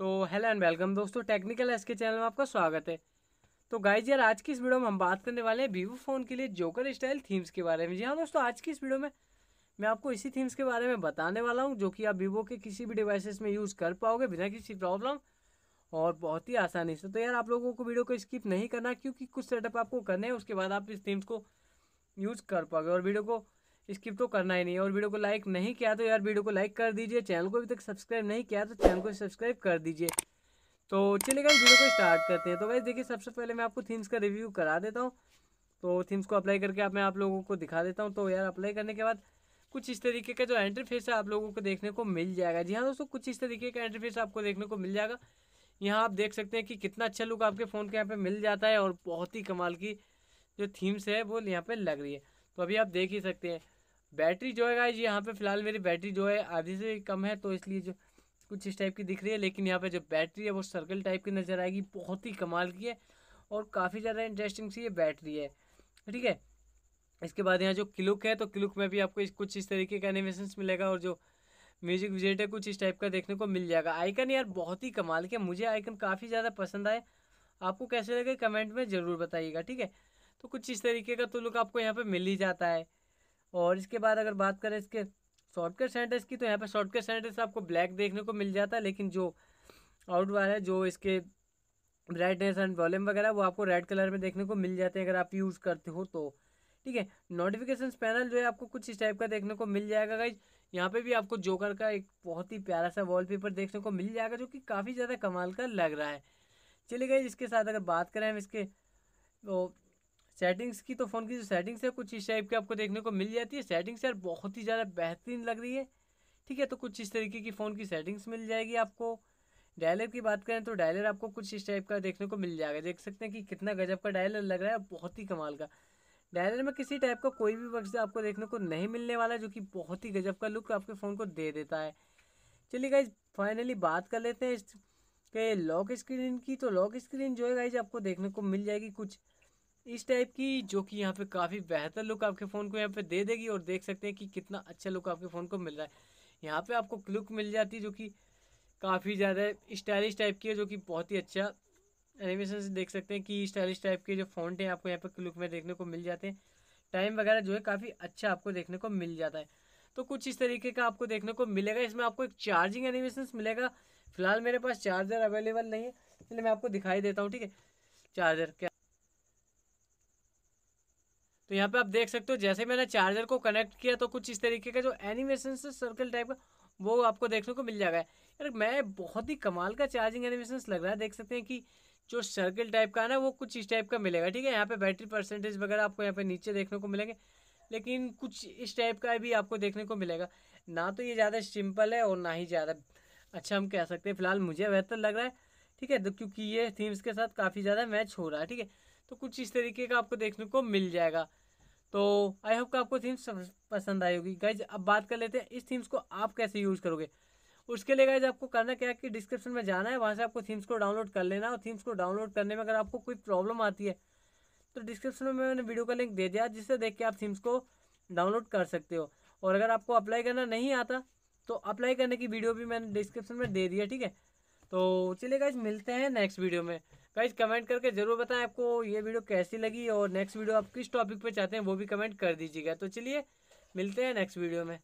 तो hello and welcome दोस्तों technical S K channel में आपका स्वागत है तो गाइज यार आज की इस वीडियो में हम बात करने वाले हैं वीवो फ़ोन के लिए जोकर स्टाइल थीम्स के बारे में जी हाँ दोस्तों आज की इस वीडियो में मैं आपको इसी थीम्स के बारे में बताने वाला हूँ जो कि आप वीवो के किसी भी डिवाइसेस में यूज़ कर पाओगे बिना किसी प्रॉब्लम और बहुत ही आसानी से तो यार आप लोगों को वीडियो को स्किप नहीं करना क्योंकि कुछ सेटअप आपको करने हैं उसके बाद आप इस थीम्स को यूज़ कर पाओगे और वीडियो को स्किप तो करना ही नहीं है और वीडियो को लाइक नहीं किया तो यार वीडियो को लाइक कर दीजिए चैनल को अभी तक सब्सक्राइब नहीं किया तो चैनल को सब्सक्राइब कर दीजिए तो चलिए गाइस वीडियो को स्टार्ट करते हैं तो गाइस देखिए सबसे पहले मैं आपको थीम्स का रिव्यू करा देता हूँ तो थीम्स को अप्लाई करके आप मैं आप लोगों को दिखा देता हूँ तो यार अप्लाई करने के बाद कुछ इस तरीके का जो इंटरफेस है आप लोगों को देखने को मिल जाएगा जी हाँ दोस्तों कुछ इस तरीके का इंटरफेस आपको देखने को मिल जाएगा यहाँ आप देख सकते हैं कि कितना अच्छा लुक आपके फ़ोन के यहाँ पर मिल जाता है और बहुत ही कमाल की जो थीम्स है वो यहाँ पर लग रही है तो अभी आप देख ही सकते हैं बैटरी जो है गाइज यहाँ पे फिलहाल मेरी बैटरी जो है आधी से कम है तो इसलिए जो कुछ इस टाइप की दिख रही है लेकिन यहाँ पे जो बैटरी है वो सर्कल टाइप की नज़र आएगी बहुत ही कमाल की है और काफ़ी ज़्यादा इंटरेस्टिंग सी ये बैटरी है ठीक है इसके बाद यहाँ जो क्लुक है तो क्लुक में भी आपको इस कुछ इस तरीके का एनिमेशन मिलेगा और जो म्यूजिक विजेट है कुछ इस टाइप का देखने को मिल जाएगा आइकन यार बहुत ही कमाल के मुझे आइकन काफ़ी ज़्यादा पसंद आए आपको कैसे लगे कमेंट में ज़रूर बताइएगा ठीक है तो कुछ इस तरीके का तो लुक आपको यहाँ पे मिल ही जाता है और इसके बाद अगर बात करें इसके शॉर्टकट सेंटेंस की तो यहाँ पर शॉर्टकट सेंटेंस आपको ब्लैक देखने को मिल जाता है लेकिन जो आउट बार है जो इसके ब्राइटनेस एंड वॉल्यूम वगैरह वो आपको रेड कलर में देखने को मिल जाते हैं अगर आप यूज़ करते हो तो ठीक है नोटिफिकेशन पैनल जो है आपको कुछ इस टाइप का देखने को मिल जाएगा गाइज यहाँ पे भी आपको जोकर का एक बहुत ही प्यारा सा वॉलपेपर देखने को मिल जाएगा जो कि काफ़ी ज़्यादा कमाल का लग रहा है चलिए गाइज इसके साथ अगर बात करें हम इसके तो सेटिंग्स की तो फ़ोन की जो सेटिंग्स है कुछ इस टाइप की आपको देखने को मिल जाती है सेटिंग्स यार बहुत ही ज़्यादा बेहतरीन लग रही है ठीक है तो कुछ इस तरीके की फ़ोन की सेटिंग्स मिल जाएगी आपको डायलर की बात करें तो डायलर आपको कुछ इस टाइप का देखने को मिल जाएगा देख सकते हैं कि कितना गजब का डायलर लग रहा है बहुत ही कमाल का डायलर में किसी टाइप का कोई भी वक्त आपको देखने को नहीं मिलने वाला जो कि बहुत ही गजब का लुक आपके फ़ोन को दे देता है चलिए गाइज फाइनली बात कर लेते हैं इसके लॉक स्क्रीन की तो लॉक स्क्रीन जो है गाइज आपको देखने को मिल जाएगी कुछ इस टाइप की जो कि यहाँ पे काफ़ी बेहतर लुक आपके फ़ोन को यहाँ पे दे देगी और देख सकते हैं कि कितना अच्छा लुक आपके फ़ोन को मिल रहा है यहाँ पे आपको लुक मिल जाती है जो कि काफ़ी ज़्यादा स्टाइलिश टाइप की है जो कि बहुत ही अच्छा एनिमेशन से देख सकते हैं कि स्टाइलिश टाइप के जो फ़ॉन्ट हैं आपको यहाँ पर लुक में देखने को मिल जाते हैं टाइम वगैरह जो है काफ़ी अच्छा आपको देखने को मिल जाता है तो कुछ इस तरीके का आपको देखने को मिलेगा इसमें आपको एक चार्जिंग एनिमेशन मिलेगा फिलहाल मेरे पास चार्जर अवेलेबल नहीं है इसलिए मैं आपको दिखाई देता हूँ ठीक है चार्जर क्या तो यहाँ पे आप देख सकते हो जैसे मैंने चार्जर को कनेक्ट किया तो कुछ इस तरीके का जो एनिमेशन से सर्कल टाइप का वो आपको देखने को मिल जाएगा यार मैं बहुत ही कमाल का चार्जिंग एनिमेशन लग रहा है देख सकते हैं कि जो सर्कल टाइप का है ना वो कुछ इस टाइप का मिलेगा ठीक है यहाँ पे बैटरी परसेंटेज वगैरह आपको यहाँ पे नीचे देखने को मिलेंगे लेकिन कुछ इस टाइप का भी आपको देखने को मिलेगा ना तो ये ज़्यादा सिंपल है और ना ही ज़्यादा अच्छा हम कह सकते हैं फिलहाल मुझे बेहतर लग रहा है ठीक है तो क्योंकि ये थीम्स के साथ काफ़ी ज़्यादा मैच हो रहा है ठीक है तो कुछ इस तरीके का आपको देखने को मिल जाएगा तो आई होप आपको थीम्स पसंद आई होगी गाइज अब बात कर लेते हैं इस थीम्स को आप कैसे यूज़ करोगे उसके लिए गाइज आपको करना क्या है कि डिस्क्रिप्शन में जाना है वहाँ से आपको थीम्स को डाउनलोड कर लेना और थीम्स को डाउनलोड करने में अगर आपको कोई प्रॉब्लम आती है तो डिस्क्रिप्शन में मैंने वीडियो का लिंक दे दिया जिससे देख के आप थीम्स को डाउनलोड कर सकते हो और अगर आपको अप्लाई करना नहीं आता तो अप्लाई करने की वीडियो भी मैंने डिस्क्रिप्शन में दे दिया ठीक है तो चलिए गाइज मिलते हैं नेक्स्ट वीडियो में गाइज कमेंट करके जरूर बताएं आपको ये वीडियो कैसी लगी और नेक्स्ट वीडियो आप किस टॉपिक पे चाहते हैं वो भी कमेंट कर दीजिएगा तो चलिए मिलते हैं नेक्स्ट वीडियो में